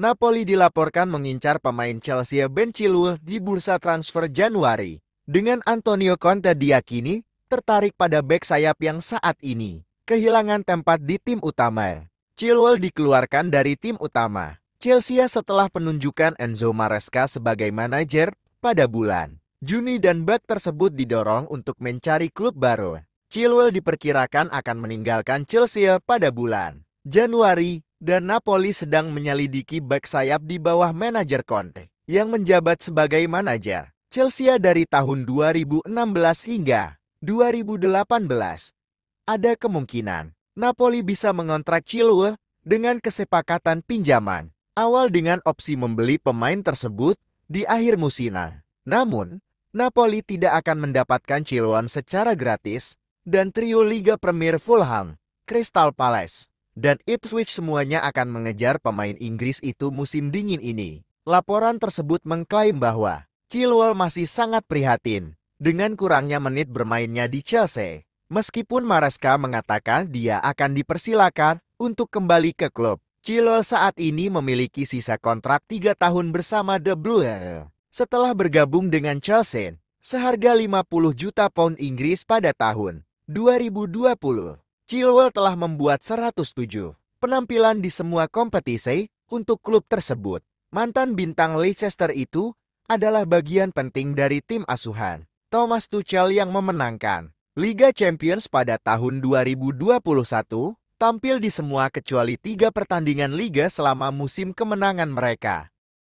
Napoli dilaporkan mengincar pemain Chelsea Ben Chilwell di bursa transfer Januari. Dengan Antonio Conte diakini tertarik pada bek sayap yang saat ini kehilangan tempat di tim utama. Chilwell dikeluarkan dari tim utama Chelsea setelah penunjukan Enzo Maresca sebagai manajer pada bulan Juni dan bek tersebut didorong untuk mencari klub baru. Chilwell diperkirakan akan meninggalkan Chelsea pada bulan Januari dan Napoli sedang menyelidiki back sayap di bawah manajer Conte, yang menjabat sebagai manajer Chelsea dari tahun 2016 hingga 2018. Ada kemungkinan Napoli bisa mengontrak Chilwell dengan kesepakatan pinjaman awal dengan opsi membeli pemain tersebut di akhir musim. Namun, Napoli tidak akan mendapatkan Chilwell secara gratis dan trio Liga Premier Fulham, Crystal Palace, dan Ipswich semuanya akan mengejar pemain Inggris itu musim dingin ini. Laporan tersebut mengklaim bahwa Chilwell masih sangat prihatin dengan kurangnya menit bermainnya di Chelsea. Meskipun Maresca mengatakan dia akan dipersilakan untuk kembali ke klub, Chilwell saat ini memiliki sisa kontrak 3 tahun bersama The Blue. Setelah bergabung dengan Chelsea, seharga 50 juta pound Inggris pada tahun 2020. Chilwell telah membuat 107 penampilan di semua kompetisi untuk klub tersebut. Mantan bintang Leicester itu adalah bagian penting dari tim asuhan Thomas Tuchel yang memenangkan Liga Champions pada tahun 2021, tampil di semua kecuali tiga pertandingan liga selama musim kemenangan mereka.